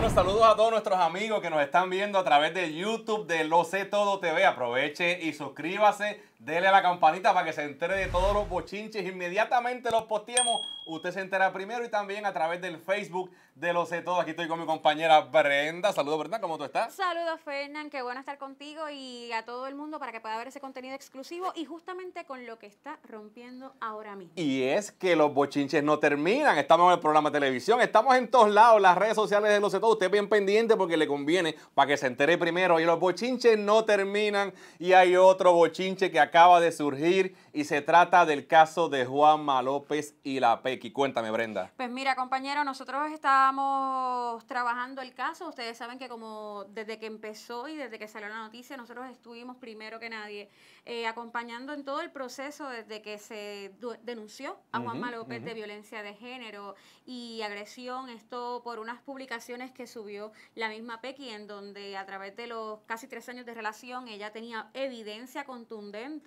Bueno, saludos a todos nuestros amigos que nos están viendo a través de YouTube de Lo Sé Todo TV. Aproveche y suscríbase Dele a la campanita para que se entere de todos los bochinches. Inmediatamente los posteemos. Usted se entera primero y también a través del Facebook de Los de Todo. Aquí estoy con mi compañera Brenda. Saludos, Brenda. ¿Cómo tú estás? Saludos, Fernán. Qué bueno estar contigo y a todo el mundo para que pueda ver ese contenido exclusivo y justamente con lo que está rompiendo ahora mismo. Y es que los bochinches no terminan. Estamos en el programa de televisión. Estamos en todos lados. Las redes sociales de Los de Todo. Usted bien pendiente porque le conviene para que se entere primero. Y los bochinches no terminan. Y hay otro bochinche que acaba de surgir y se trata del caso de Juanma López y la Pequi. Cuéntame, Brenda. Pues mira, compañero, nosotros estábamos trabajando el caso. Ustedes saben que como desde que empezó y desde que salió la noticia, nosotros estuvimos primero que nadie eh, acompañando en todo el proceso desde que se denunció a Juanma López de violencia de género y agresión. Esto por unas publicaciones que subió la misma Pequi en donde a través de los casi tres años de relación ella tenía evidencia contundente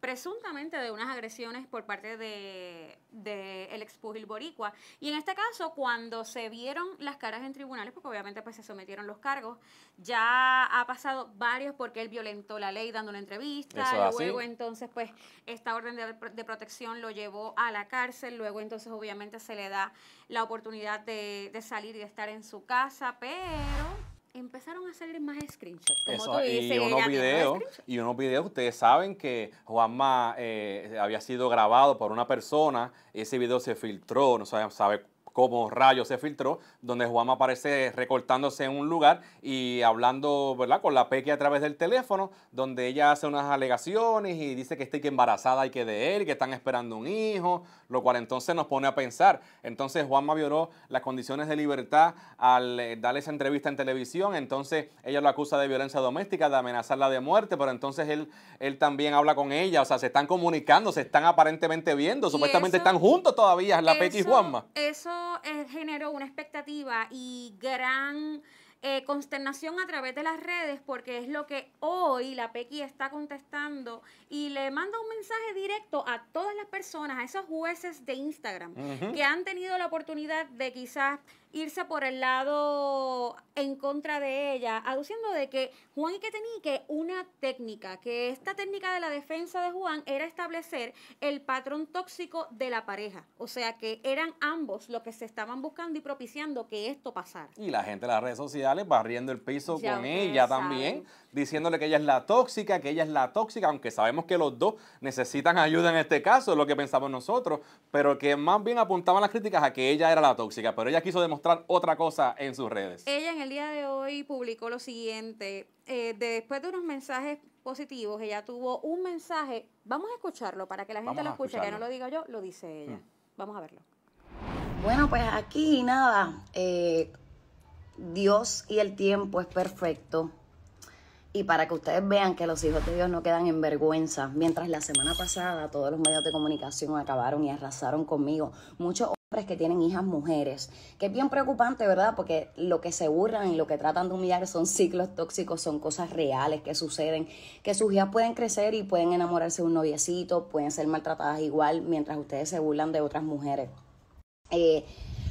presuntamente de unas agresiones por parte del de, el expúgil boricua. Y en este caso, cuando se vieron las caras en tribunales, porque obviamente pues, se sometieron los cargos, ya ha pasado varios porque él violentó la ley dando una entrevista, luego entonces pues esta orden de, protección lo llevó a la cárcel, luego entonces obviamente se le da la oportunidad de, de salir y de estar en su casa, pero empezaron a salir más screenshots. Como tú dices, y unos videos, y unos videos, ustedes saben que Juanma eh, había sido grabado por una persona, ese video se filtró, no sabe, sabe como Rayo se filtró, donde Juanma aparece recortándose en un lugar y hablando ¿verdad? con la Pequi a través del teléfono, donde ella hace unas alegaciones y dice que está embarazada y que de él, que están esperando un hijo, lo cual entonces nos pone a pensar. Entonces Juanma violó las condiciones de libertad al eh, darle esa entrevista en televisión, entonces ella lo acusa de violencia doméstica, de amenazarla de muerte, pero entonces él, él también habla con ella, o sea, se están comunicando, se están aparentemente viendo, supuestamente están juntos todavía, la Pequi y Juanma. Eso eh, generó una expectativa y gran eh, consternación a través de las redes porque es lo que hoy la Pequi está contestando y le manda un mensaje directo a todas las personas, a esos jueces de Instagram que han tenido la oportunidad de quizás irse por el lado en contra de ella, aduciendo de que Juan y que tenía que una técnica, que esta técnica de la defensa de Juan era establecer el patrón tóxico de la pareja. O sea que eran ambos los que se estaban buscando y propiciando que esto pasara. Y la gente de las redes sociales barriendo el piso con ella también, diciéndole que ella es la tóxica, que ella es la tóxica, aunque sabemos que los dos necesitan ayuda en este caso, es lo que pensamos nosotros, pero que más bien apuntaban las críticas a que ella era la tóxica, pero ella quiso demostrar otra cosa en sus redes. Ella en el día de hoy publicó lo siguiente. Eh, después de unos mensajes positivos, ella tuvo un mensaje. Vamos a escucharlo para que la gente lo escuche, que no lo diga yo, lo dice ella. Hmm. Vamos a verlo. Bueno, pues aquí nada. Eh, Dios y el tiempo es perfecto. Y para que ustedes vean que los hijos de Dios no quedan en vergüenza, mientras la semana pasada todos los medios de comunicación acabaron y arrasaron conmigo, muchos que tienen hijas mujeres, que es bien preocupante, ¿verdad? Porque lo que se burlan y lo que tratan de humillar son ciclos tóxicos, son cosas reales que suceden, que sus hijas pueden crecer y pueden enamorarse de un noviecito, pueden ser maltratadas igual mientras ustedes se burlan de otras mujeres. Eh,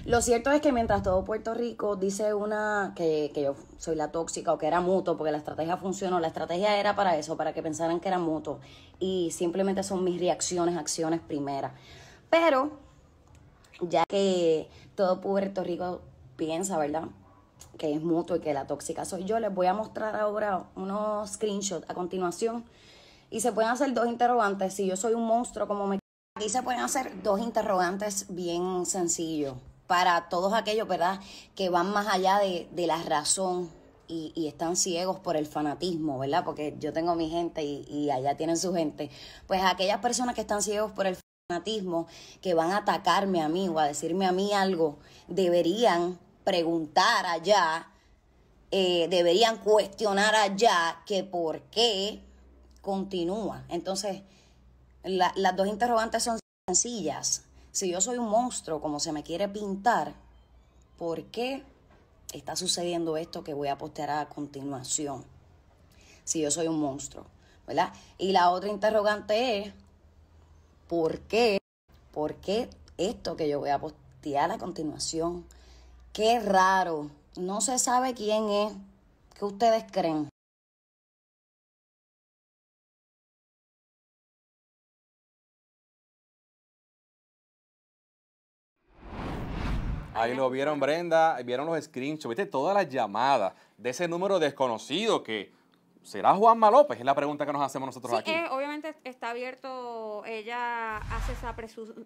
lo cierto es que mientras todo Puerto Rico dice una que, que yo soy la tóxica o que era mutuo, porque la estrategia funcionó, la estrategia era para eso, para que pensaran que era mutuo y simplemente son mis reacciones, acciones primeras. Pero ya que todo Puerto Rico piensa, ¿verdad? Que es mutuo y que la tóxica soy yo. Les voy a mostrar ahora unos screenshots a continuación. Y se pueden hacer dos interrogantes. Si yo soy un monstruo, como me... Aquí se pueden hacer dos interrogantes bien sencillos para todos aquellos, ¿verdad? Que van más allá de, la razón y, están ciegos por el fanatismo, ¿verdad? Porque yo tengo mi gente y, y allá tienen su gente. Pues aquellas personas que están ciegos por el que van a atacarme a mí o a decirme a mí algo, deberían preguntar allá, eh, deberían cuestionar allá que por qué continúa. Entonces, las dos interrogantes son sencillas. Si yo soy un monstruo, como se me quiere pintar, ¿por qué está sucediendo esto que voy a postear a continuación? Si yo soy un monstruo, ¿verdad? Y la otra interrogante es, ¿Por qué? ¿Por qué esto que yo voy a postear a continuación? Qué raro. No se sabe quién es. ¿Qué ustedes creen? Ahí lo vieron, Brenda. Vieron los screenshots. Viste todas las llamadas de ese número desconocido que ¿Será Juanma López? Es la pregunta que nos hacemos nosotros aquí. Eh, obviamente está abierto, ella hace esa,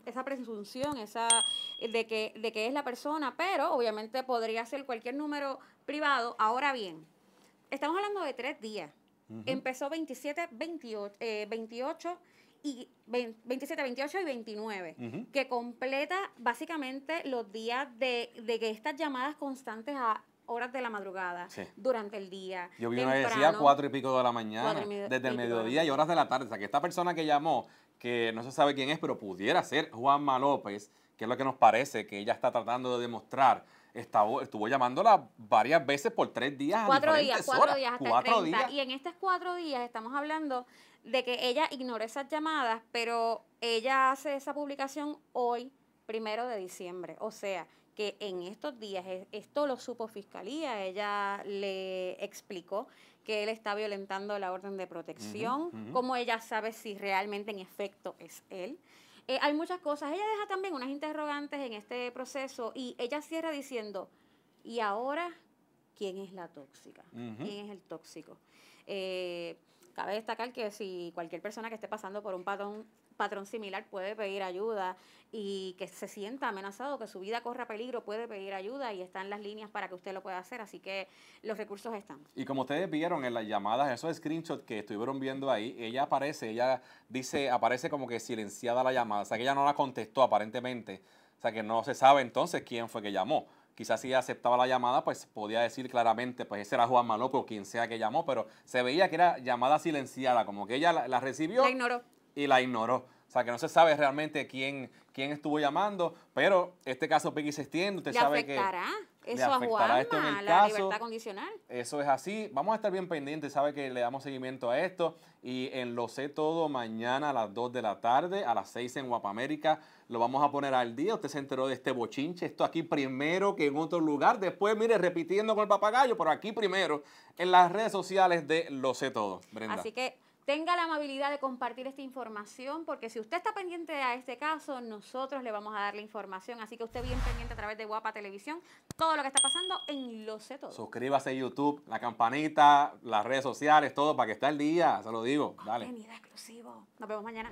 esa presunción esa, de, que, de que es la persona, pero obviamente podría ser cualquier número privado. Ahora bien, estamos hablando de tres días. Empezó 27, 28, eh, y y 29, que completa básicamente los días de, de que estas llamadas constantes a horas de la madrugada, durante el día. Yo vi temprano, una decía cuatro y pico de la mañana, desde el mediodía y horas de la tarde. O sea, que esta persona que llamó, que no se sabe quién es, pero pudiera ser Juanma López, que es lo que nos parece que ella está tratando de demostrar. estuvo llamándola varias veces por tres días. Cuatro días, cuatro días hasta cuatro Y en estos cuatro días estamos hablando de que ella ignora esas llamadas, pero ella hace esa publicación hoy, primero de diciembre. O sea, que en estos días, e, esto lo supo Fiscalía, ella le explicó que él está violentando la orden de protección, cómo ella sabe si realmente en efecto es él. Eh, hay muchas cosas, ella deja también unas interrogantes en este proceso y ella cierra diciendo, ¿y ahora quién es la tóxica? ¿Quién es el tóxico? Eh, cabe destacar que si cualquier persona que esté pasando por un patrón patrón similar puede pedir ayuda y que se sienta amenazado, que su vida corra peligro, puede pedir ayuda y están las líneas para que usted lo pueda hacer. Así que los recursos están. Y como ustedes vieron en las llamadas, esos screenshots que estuvieron viendo ahí, ella aparece, ella dice, aparece como que silenciada la llamada. O sea que ella no la contestó aparentemente. O sea que no se sabe entonces quién fue que llamó quizás si aceptaba la llamada, pues podía decir claramente, pues ese era Juan Maloco o quien sea que llamó, pero se veía que era llamada silenciada, como que ella la, la recibió. La ignoró y la ignoró. O sea, que no se sabe realmente quién, quién estuvo llamando, pero este caso Peggy se extiende, usted sabe que... Eso le afectará a la libertad condicional. Eso es así. Vamos a estar bien pendientes, sabe que le damos seguimiento a esto. Y en Lo Sé Todo, mañana a las 2 de la tarde, a las 6 en Guapamérica, lo vamos a poner al día. Usted se enteró de este bochinche, esto aquí primero que en otro lugar. Después, mire, repitiendo con el papagayo, pero aquí primero, en las redes sociales de Lo Sé Todo. Brenda. Así que tenga la amabilidad de compartir esta información, porque si usted está pendiente a este caso, nosotros le vamos a dar la información. Así que usted bien pendiente a través de Guapa Televisión, todo lo que está pasando en Lo Sé Suscríbase a YouTube, la campanita, las redes sociales, todo para que esté al día, se lo digo. Dale. exclusivo. Nos vemos mañana.